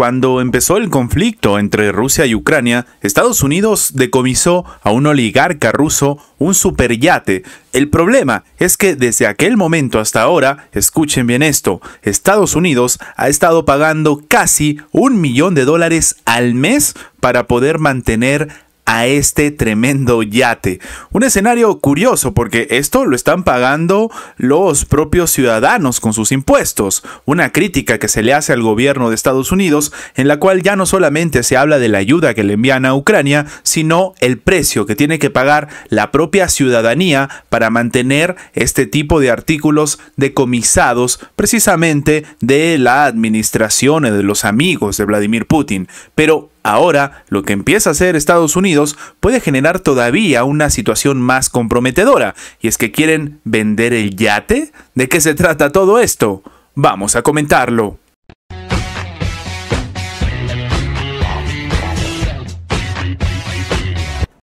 Cuando empezó el conflicto entre Rusia y Ucrania, Estados Unidos decomisó a un oligarca ruso un superyate. El problema es que desde aquel momento hasta ahora, escuchen bien esto, Estados Unidos ha estado pagando casi un millón de dólares al mes para poder mantener a este tremendo yate. Un escenario curioso porque esto lo están pagando los propios ciudadanos con sus impuestos. Una crítica que se le hace al gobierno de Estados Unidos en la cual ya no solamente se habla de la ayuda que le envían a Ucrania, sino el precio que tiene que pagar la propia ciudadanía para mantener este tipo de artículos decomisados precisamente de la administración de los amigos de Vladimir Putin. Pero Ahora, lo que empieza a hacer Estados Unidos puede generar todavía una situación más comprometedora, y es que quieren vender el yate. ¿De qué se trata todo esto? Vamos a comentarlo.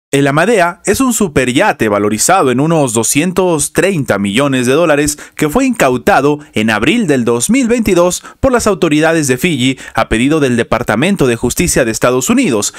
El Amadea es un superyate valorizado en unos 230 millones de dólares que fue incautado en abril del 2022 por las autoridades de Fiji a pedido del Departamento de Justicia de Estados Unidos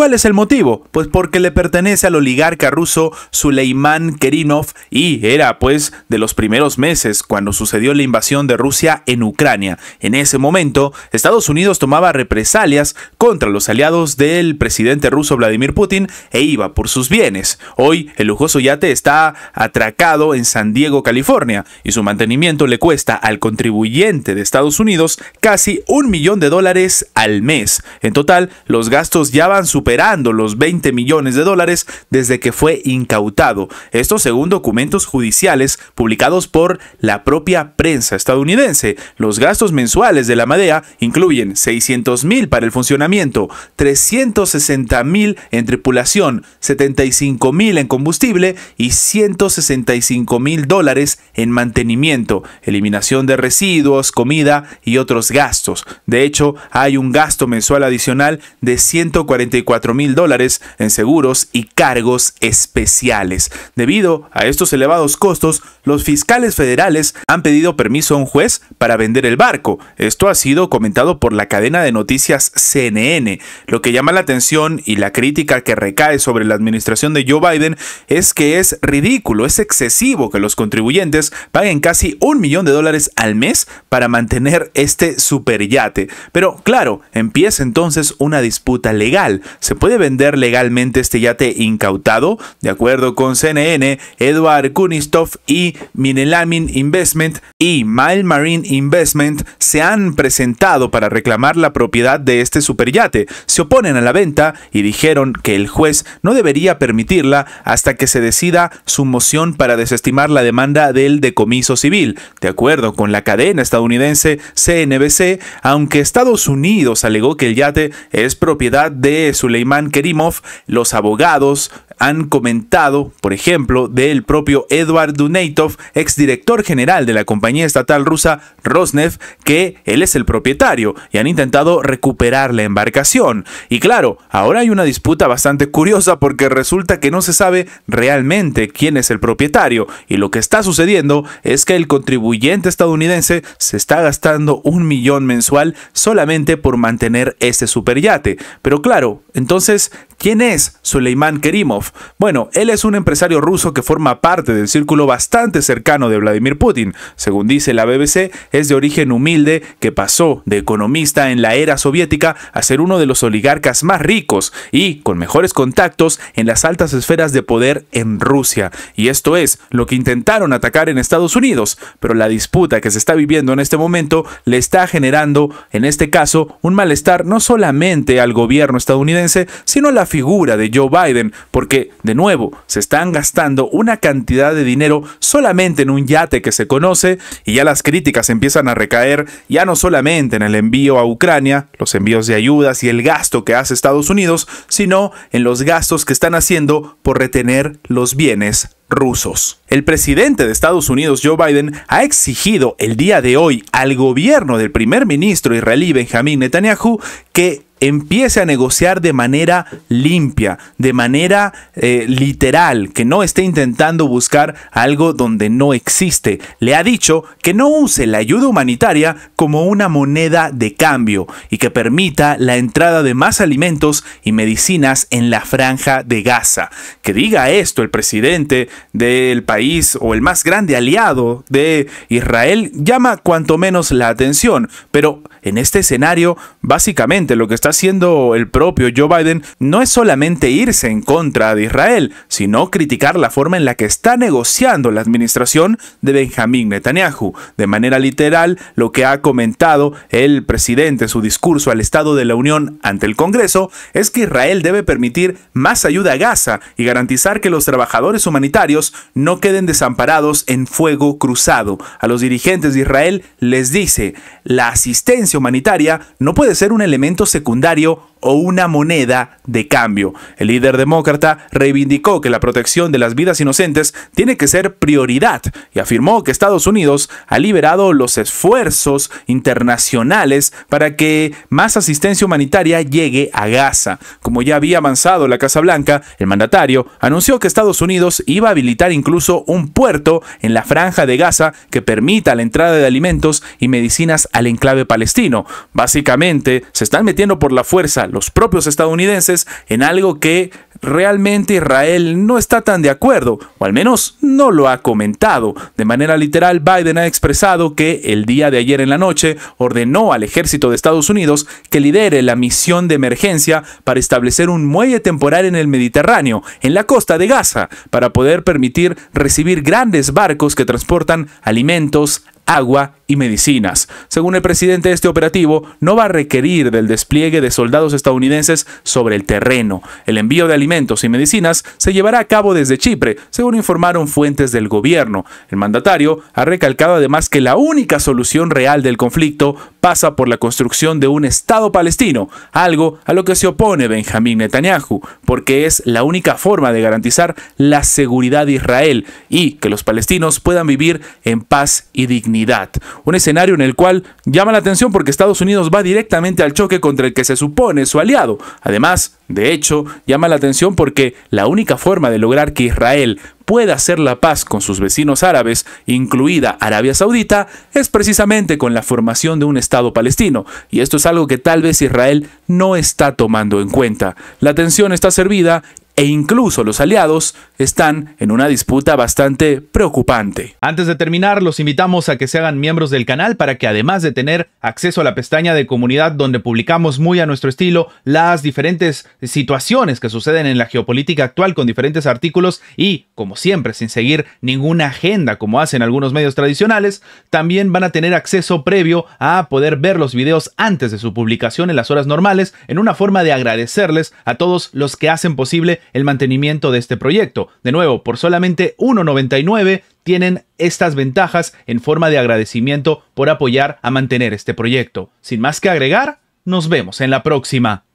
¿Cuál es el motivo? Pues porque le pertenece al oligarca ruso Suleimán Kerinov y era pues de los primeros meses cuando sucedió la invasión de Rusia en Ucrania. En ese momento, Estados Unidos tomaba represalias contra los aliados del presidente ruso Vladimir Putin e iba por sus bienes. Hoy, el lujoso yate está atracado en San Diego, California, y su mantenimiento le cuesta al contribuyente de Estados Unidos casi un millón de dólares al mes. En total, los gastos ya van superando los 20 millones de dólares desde que fue incautado. Esto según documentos judiciales publicados por la propia prensa estadounidense. Los gastos mensuales de la Madea incluyen 600 mil para el funcionamiento, 360 mil en tripulación, 75 mil en combustible y 165 mil dólares en mantenimiento, eliminación de residuos, comida y otros gastos. De hecho, hay un gasto mensual adicional de 144 mil dólares en seguros y cargos especiales. Debido a estos elevados costos, los fiscales federales han pedido permiso a un juez para vender el barco. Esto ha sido comentado por la cadena de noticias CNN. Lo que llama la atención y la crítica que recae sobre la administración de Joe Biden es que es ridículo, es excesivo que los contribuyentes paguen casi un millón de dólares al mes para mantener este superyate. Pero claro, empieza entonces una disputa legal. ¿Se puede vender legalmente este yate incautado? De acuerdo con CNN, Edward Kunistov y Minelamin Investment y Mile Marine Investment se han presentado para reclamar la propiedad de este superyate. Se oponen a la venta y dijeron que el juez no debería permitirla hasta que se decida su moción para desestimar la demanda del decomiso civil. De acuerdo con la cadena estadounidense CNBC, aunque Estados Unidos alegó que el yate es propiedad de su Leiman Kerimov, los abogados, han comentado, por ejemplo, del propio Edward Duneitov, exdirector general de la compañía estatal rusa Rosneft, que él es el propietario y han intentado recuperar la embarcación. Y claro, ahora hay una disputa bastante curiosa porque resulta que no se sabe realmente quién es el propietario y lo que está sucediendo es que el contribuyente estadounidense se está gastando un millón mensual solamente por mantener ese superyate. Pero claro, entonces, ¿Quién es Suleiman Kerimov? Bueno, él es un empresario ruso que forma parte del círculo bastante cercano de Vladimir Putin. Según dice la BBC, es de origen humilde que pasó de economista en la era soviética a ser uno de los oligarcas más ricos y con mejores contactos en las altas esferas de poder en Rusia. Y esto es lo que intentaron atacar en Estados Unidos, pero la disputa que se está viviendo en este momento le está generando, en este caso, un malestar no solamente al gobierno estadounidense, sino a la figura de Joe Biden, porque, de nuevo, se están gastando una cantidad de dinero solamente en un yate que se conoce y ya las críticas empiezan a recaer ya no solamente en el envío a Ucrania, los envíos de ayudas y el gasto que hace Estados Unidos, sino en los gastos que están haciendo por retener los bienes rusos. El presidente de Estados Unidos, Joe Biden, ha exigido el día de hoy al gobierno del primer ministro israelí Benjamin Netanyahu que empiece a negociar de manera limpia, de manera eh, literal, que no esté intentando buscar algo donde no existe. Le ha dicho que no use la ayuda humanitaria como una moneda de cambio y que permita la entrada de más alimentos y medicinas en la franja de Gaza. Que diga esto el presidente del país o el más grande aliado de Israel llama cuanto menos la atención, pero en este escenario, básicamente lo que está haciendo el propio Joe Biden no es solamente irse en contra de Israel, sino criticar la forma en la que está negociando la administración de Benjamín Netanyahu. De manera literal, lo que ha comentado el presidente en su discurso al Estado de la Unión ante el Congreso es que Israel debe permitir más ayuda a Gaza y garantizar que los trabajadores humanitarios no queden desamparados en fuego cruzado. A los dirigentes de Israel les dice, la asistencia humanitaria no puede ser un elemento secundario o una moneda de cambio. El líder demócrata reivindicó que la protección de las vidas inocentes tiene que ser prioridad y afirmó que Estados Unidos ha liberado los esfuerzos internacionales para que más asistencia humanitaria llegue a Gaza. Como ya había avanzado la Casa Blanca, el mandatario anunció que Estados Unidos iba a habilitar incluso un puerto en la franja de Gaza que permita la entrada de alimentos y medicinas al enclave palestino. Básicamente, se están metiendo por la fuerza los propios estadounidenses en algo que realmente Israel no está tan de acuerdo, o al menos no lo ha comentado. De manera literal, Biden ha expresado que el día de ayer en la noche ordenó al ejército de Estados Unidos que lidere la misión de emergencia para establecer un muelle temporal en el Mediterráneo, en la costa de Gaza, para poder permitir recibir grandes barcos que transportan alimentos, agua y medicinas. Según el presidente, este operativo no va a requerir del despliegue de soldados estadounidenses sobre el terreno. El envío de alimentos y medicinas se llevará a cabo desde Chipre, según informaron fuentes del gobierno. El mandatario ha recalcado además que la única solución real del conflicto pasa por la construcción de un Estado palestino, algo a lo que se opone Benjamín Netanyahu, porque es la única forma de garantizar la seguridad de Israel y que los palestinos puedan vivir en paz y dignidad. Un escenario en el cual llama la atención porque Estados Unidos va directamente al choque contra el que se supone su aliado. Además, de hecho, llama la atención porque la única forma de lograr que Israel pueda hacer la paz con sus vecinos árabes, incluida Arabia Saudita, es precisamente con la formación de un Estado palestino, y esto es algo que tal vez Israel no está tomando en cuenta. La tensión está servida e incluso los aliados están en una disputa bastante preocupante. Antes de terminar, los invitamos a que se hagan miembros del canal para que además de tener acceso a la pestaña de comunidad donde publicamos muy a nuestro estilo las diferentes situaciones que suceden en la geopolítica actual con diferentes artículos y, como siempre, sin seguir ninguna agenda como hacen algunos medios tradicionales, también van a tener acceso previo a poder ver los videos antes de su publicación en las horas normales en una forma de agradecerles a todos los que hacen posible el mantenimiento de este proyecto. De nuevo, por solamente 1,99 tienen estas ventajas en forma de agradecimiento por apoyar a mantener este proyecto. Sin más que agregar, nos vemos en la próxima.